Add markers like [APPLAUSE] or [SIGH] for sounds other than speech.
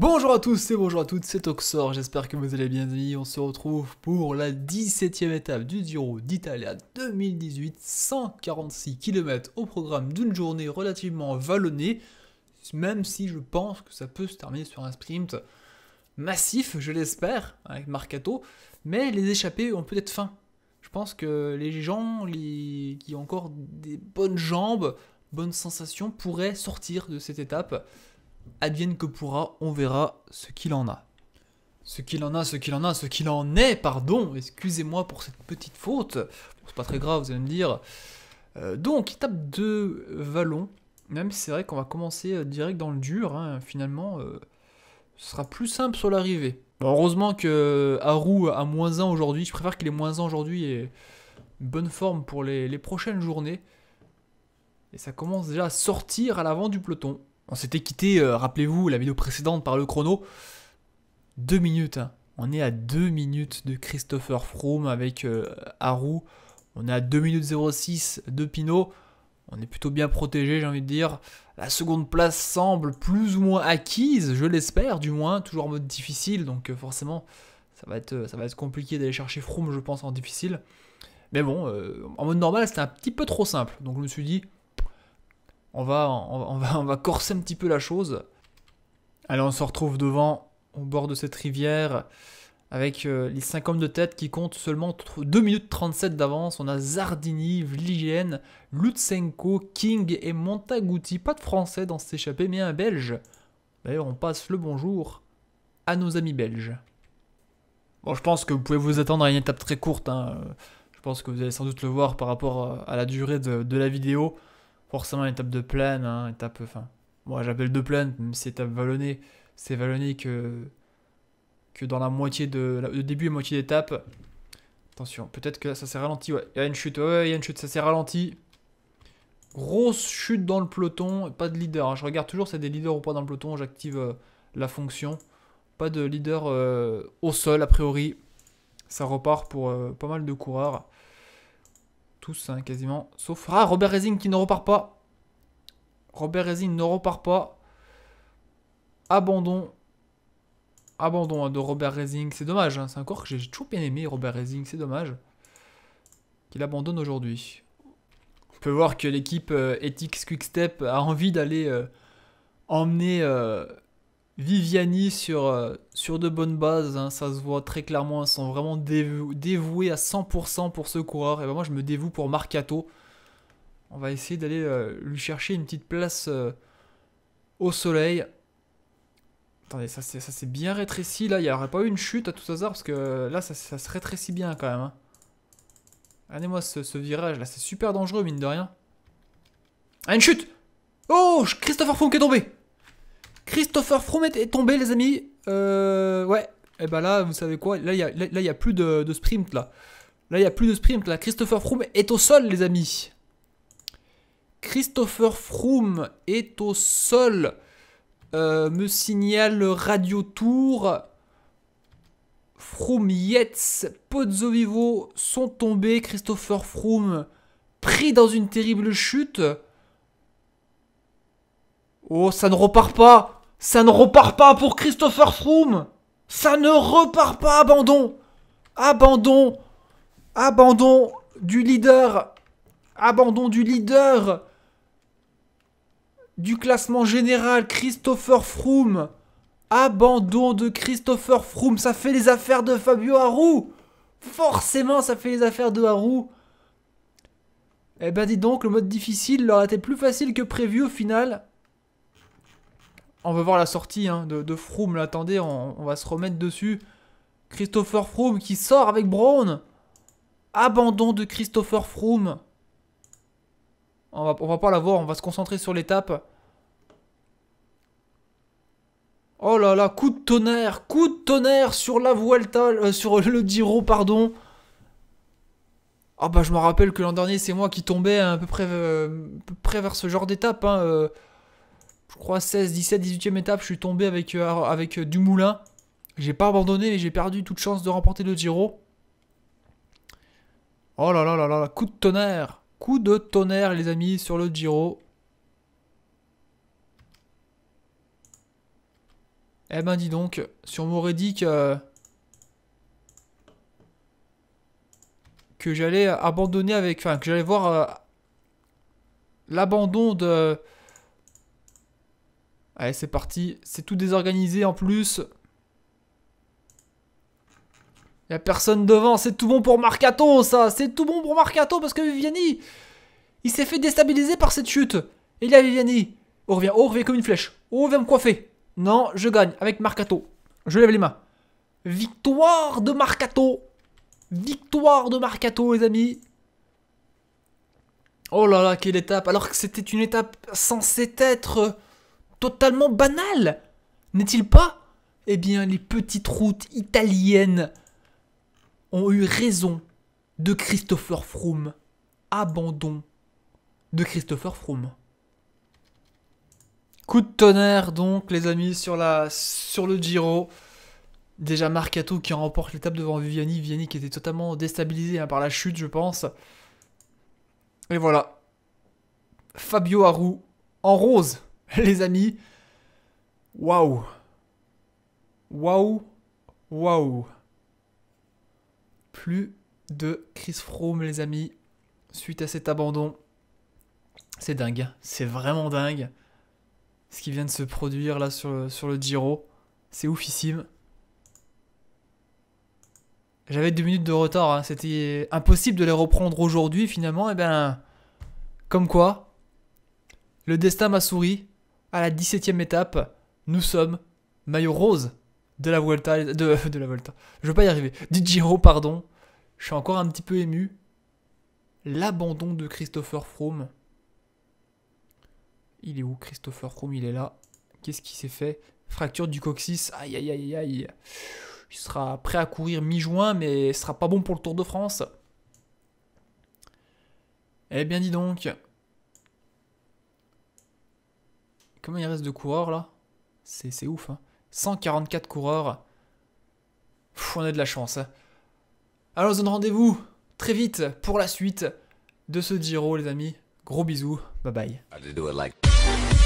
Bonjour à tous et bonjour à toutes, c'est Oxor, j'espère que vous allez bien on se retrouve pour la 17ème étape du Giro d'Italia 2018, 146 km au programme d'une journée relativement vallonnée, même si je pense que ça peut se terminer sur un sprint massif, je l'espère, avec Marcato, mais les échappés ont peut-être faim. Je pense que les gens qui ont encore des bonnes jambes, bonnes sensations, pourraient sortir de cette étape advienne que pourra, on verra ce qu'il en a. Ce qu'il en a, ce qu'il en a, ce qu'il en est, pardon, excusez-moi pour cette petite faute, c'est pas très grave, vous allez me dire. Euh, donc, il tape deux vallons, même si c'est vrai qu'on va commencer euh, direct dans le dur, hein, finalement, euh, ce sera plus simple sur l'arrivée. heureusement que Haru a moins 1 aujourd'hui, je préfère qu'il ait moins 1 aujourd'hui et bonne forme pour les prochaines journées. Et ça commence déjà à sortir à l'avant du peloton. On s'était quitté, euh, rappelez-vous, la vidéo précédente par le chrono. Deux minutes. Hein. On est à deux minutes de Christopher Froome avec euh, Haru. On est à 2 minutes 06 de Pinot. On est plutôt bien protégé, j'ai envie de dire. La seconde place semble plus ou moins acquise, je l'espère, du moins. Toujours en mode difficile, donc euh, forcément, ça va être, ça va compliqué d'aller chercher Froome, je pense, en difficile. Mais bon, en mode normal, c'était un petit peu trop simple. Donc je me suis dit, on va, va, on va corser un petit peu la chose. Allez, on se retrouve devant, au bord de cette rivière, avec euh, les 5 hommes de tête qui comptent seulement 2 minutes 37 d'avance. On a Zardini, Vligien, Lutsenko, King et Montaguti. Pas de français dans cet échappée, mais un belge. D'ailleurs, on passe le bonjour à nos amis belges. Bon, je pense que vous pouvez vous attendre à une étape très courte. Hein. Je pense que vous allez sans doute le voir par rapport euh, à la durée de la vidéo forcément étape de plaine, hein, étape, enfin, moi j'appelle de plaine, même si étape vallonnée, c'est vallonné que, que dans la moitié de, le début et moitié d'étape. Attention, peut-être que ça s'est ralenti, il y a une chute, ouais, il y a une chute, ça s'est ralenti. Grosse chute dans le peloton, pas de leader, hein. je regarde toujours s'il y a des leaders ou pas dans le peloton, j'active euh, la fonction. Pas de leader euh, au sol a priori, ça repart pour euh, pas mal de coureurs. Hein, quasiment. Sauf ah, Robert Rezing qui ne repart pas. Robert Rezing ne repart pas. Abandon. Abandon hein, de Robert Rezing C'est dommage. Hein, c'est un corps que j'ai toujours bien aimé, Robert Rezing C'est dommage qu'il abandonne aujourd'hui. On peut voir que l'équipe euh, Ethics Quickstep a envie d'aller euh, emmener... Euh, Viviani sur, euh, sur de bonnes bases, hein. ça se voit très clairement, ils sont vraiment dévoués à 100% pour ce coureur. Et ben moi je me dévoue pour Marcato. On va essayer d'aller euh, lui chercher une petite place euh, au soleil. Attendez, ça s'est bien rétréci là, il n'y aurait pas eu une chute à tout hasard parce que là ça, se rétrécit bien quand même. Hein. Regardez-moi ce, virage là, c'est super dangereux mine de rien. Ah une chute Oh Christopher Funk est tombé Christopher Froome est tombé, les amis. Euh, ouais. Et eh ben là, vous savez quoi Là, il n'y a, a plus de, sprint, là. Là, il n'y a plus de sprint, là. Christopher Froome est au sol, les amis. Christopher Froome est au sol. Euh, me signale Radio Tour. Froome, Yetz, Pozzo Vivo sont tombés. Christopher Froome pris dans une terrible chute. Oh, ça ne repart pas ça ne repart pas pour Christopher Froome Ça ne repart pas, abandon Abandon Abandon du leader Abandon du leader Du classement général, Christopher Froome Abandon de Christopher Froome, ça fait les affaires de Fabio Harou Forcément, ça fait les affaires de Harou Eh ben dis donc, le mode difficile leur a été plus facile que prévu au final on veut voir la sortie hein, de, Froome, là, attendez, on, va se remettre dessus. Christopher Froome qui sort avec Brown. Abandon de Christopher Froome. On va, on va pas voir on va se concentrer sur l'étape. Oh là là, coup de tonnerre, coup de tonnerre sur la Vuelta, euh, sur le Giro, pardon. Ah bah je me rappelle que l'an dernier c'est moi qui tombais à peu près, euh, vers ce genre d'étape. Hein, euh, crois 16, 17, 18ème étape, je suis tombé avec, euh, avec du euh, Dumoulin. J'ai pas abandonné, mais j'ai perdu toute chance de remporter le Giro. Oh là là là là, coup de tonnerre. Coup de tonnerre, les amis, sur le Giro. Eh ben, dis donc, si on m'aurait dit que... Euh, que j'allais abandonner avec... Enfin, que j'allais voir l'abandon de Allez, c'est parti. C'est tout désorganisé en plus. Il a personne devant. C'est tout bon pour Marcato, ça. C'est tout bon pour Marcato parce que Viviani, il s'est fait déstabiliser par cette chute. Et a Viviani. Oh, revient. Oh, revient comme une flèche. Oh, vient me coiffer. Non, je gagne avec Marcato. Je lève les mains. Victoire de Marcato. Victoire de Marcato, les amis. Oh là là, quelle étape. Alors que c'était une étape censée être totalement banal, n'est-il pas Eh bien, les petites routes italiennes ont eu raison de Christopher Froome. Abandon de Christopher Froome. Coup de tonnerre donc les amis sur, la, sur le Giro. Déjà Marcato qui remporte l'étape devant Viviani. Viviani qui était totalement déstabilisé hein, par la chute je pense. Et voilà. Fabio Harou en rose. [LAUGHS] les amis. Waouh. Waouh. Waouh. Plus de Chris Froome, les amis, suite à cet abandon. C'est dingue. C'est vraiment dingue. Ce qui vient de se produire là sur, le Giro. C'est oufissime. J'avais deux minutes de retard, hein. c'était impossible de les reprendre aujourd'hui finalement. Et eh bien, comme quoi, le destin m'a souri à la 17ème étape, nous sommes maillot rose de la Volta. [LAUGHS] De, la Volta. Je veux pas y arriver. Du Giro, pardon. Je suis encore un petit peu ému. L'abandon de Christopher Froome. Il est où Christopher Froome Il est là. Qu'est-ce qui s'est fait Fracture du coccyx. Aïe aïe aïe aïe. Il sera prêt à courir mi-juin, mais ce sera pas bon pour le Tour de France. Eh bien dis donc, Comment il reste de coureurs là C'est ouf. 144 hein. coureurs. on a de la chance. Hein. Alors, on se donne rendez-vous très vite pour la suite de ce Giro, les amis. Gros bisous. Bye bye.